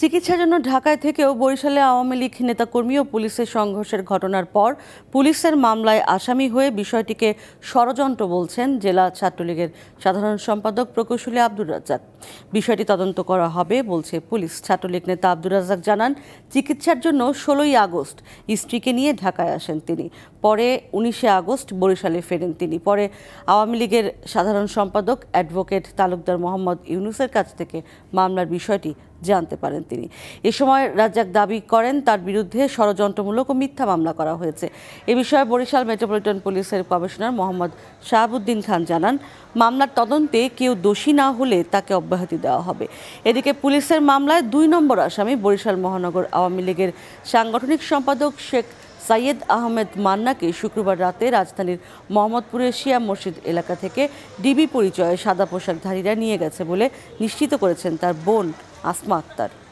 চিকিৎসার জন্য ঢাকায় থেকেও বরিশালে আওয়ামী লীগ নেতাকর্মী ও পুলিশের সংঘর্ষের ঘটনার পর পুলিশের মামলায় আসামি হয়ে বিষয়টিকে ষড়যন্ত্র বলছেন জেলা ছাত্রলীগের সাধারণ সম্পাদক প্রকৌশলী আব্দুর রাজ্জাক বিষয়টি তদন্ত করা হবে বলছে পুলিশ ছাত্রলীগ নেতা আব্দুর রাজ্জাক জানান চিকিৎসার জন্য ষোলোই আগস্ট স্ত্রীকে নিয়ে ঢাকায় আসেন তিনি পরে উনিশে আগস্ট বরিশালে ফেরেন তিনি পরে আওয়ামী লীগের সাধারণ সম্পাদক অ্যাডভোকেট তালুকদার মোহাম্মদ ইউনুসের কাছ থেকে মামলার বিষয়টি জানতে পারেন তিনি এ সময় রাজ্জাক দাবি করেন তার বিরুদ্ধে ষড়যন্ত্রমূলক ও মিথ্যা মামলা করা হয়েছে এ বিষয়ে বরিশাল মেট্রোপলিটন পুলিশের কমিশনার মোহাম্মদ শাহাবুদ্দিন খান জানান মামলার তদন্তে কেউ দোষী না হলে তাকে অব্যাহতি দেওয়া হবে এদিকে পুলিশের মামলায় দুই নম্বর আসামি বরিশাল মহানগর আওয়ামী লীগের সাংগঠনিক সম্পাদক শেখ সাইয়েদ আহমেদ মান্নাকে শুক্রবার রাতে রাজধানীর মোহাম্মদপুরের শিয়া মসজিদ এলাকা থেকে ডিবি পরিচয়ে সাদা পোশাকধারীরা নিয়ে গেছে বলে নিশ্চিত করেছেন তার বোন আসমা আক্তার